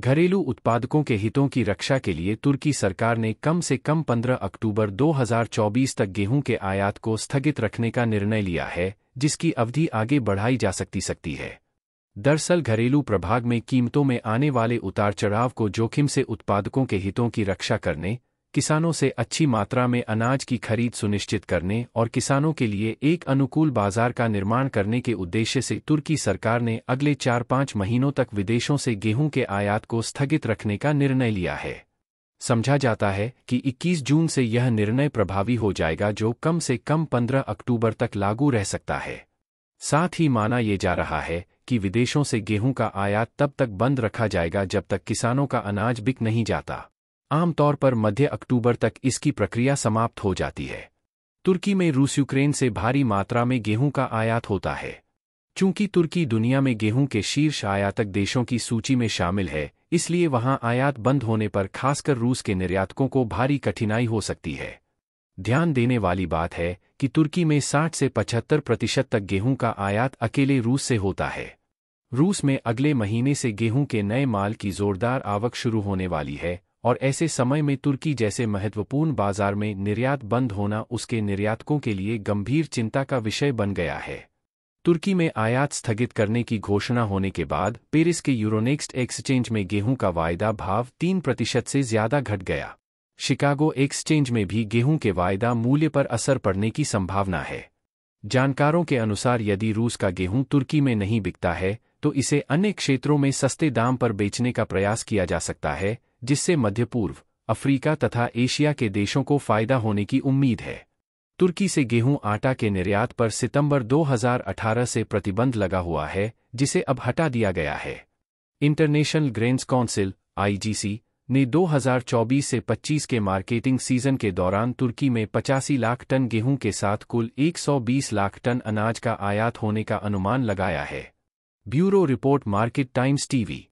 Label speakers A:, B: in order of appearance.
A: घरेलू उत्पादकों के हितों की रक्षा के लिए तुर्की सरकार ने कम से कम 15 अक्टूबर 2024 तक गेहूं के आयात को स्थगित रखने का निर्णय लिया है जिसकी अवधि आगे बढ़ाई जा सकती सकती है दरअसल घरेलू प्रभाग में कीमतों में आने वाले उतार चढ़ाव को जोखिम से उत्पादकों के हितों की रक्षा करने किसानों से अच्छी मात्रा में अनाज की खरीद सुनिश्चित करने और किसानों के लिए एक अनुकूल बाजार का निर्माण करने के उद्देश्य से तुर्की सरकार ने अगले चार पांच महीनों तक विदेशों से गेहूं के आयात को स्थगित रखने का निर्णय लिया है समझा जाता है कि 21 जून से यह निर्णय प्रभावी हो जाएगा जो कम से कम 15 अक्टूबर तक लागू रह सकता है साथ ही माना ये जा रहा है कि विदेशों से गेहूं का आयात तब तक बंद रखा जाएगा जब तक किसानों का अनाज बिक नहीं जाता आमतौर पर मध्य अक्टूबर तक इसकी प्रक्रिया समाप्त हो जाती है तुर्की में रूस यूक्रेन से भारी मात्रा में गेहूं का आयात होता है चूंकि तुर्की दुनिया में गेहूं के शीर्ष आयातक देशों की सूची में शामिल है इसलिए वहां आयात बंद होने पर खासकर रूस के निर्यातकों को भारी कठिनाई हो सकती है ध्यान देने वाली बात है कि तुर्की में 60 से 75 प्रतिशत तक गेहूं का आयात अकेले रूस से होता है रूस में अगले महीने से गेहूं के नए माल की जोरदार आवक शुरू होने वाली है और ऐसे समय में तुर्की जैसे महत्वपूर्ण बाजार में निर्यात बंद होना उसके निर्यातकों के लिए गंभीर चिंता का विषय बन गया है तुर्की में आयात स्थगित करने की घोषणा होने के बाद पेरिस के यूरोनेक्स्ट एक्सचेंज में गेहूं का वायदा भाव तीन प्रतिशत से ज्यादा घट गया शिकागो एक्सचेंज में भी गेहूं के वायदा मूल्य पर असर पड़ने की संभावना है जानकारों के अनुसार यदि रूस का गेहूं तुर्की में नहीं बिकता है तो इसे अन्य क्षेत्रों में सस्ते दाम पर बेचने का प्रयास किया जा सकता है जिससे मध्य पूर्व अफ्रीका तथा एशिया के देशों को फायदा होने की उम्मीद है तुर्की से गेहूं आटा के निर्यात पर सितंबर 2018 से प्रतिबंध लगा हुआ है जिसे अब हटा दिया गया है इंटरनेशनल ग्रेन्स काउंसिल आईजीसी ने 2024 से 25 के मार्केटिंग सीजन के दौरान तुर्की में पचासी लाख टन गेहूं के साथ कुल 120 लाख टन अनाज का आयात होने का अनुमान लगाया है bureau report Market Times TV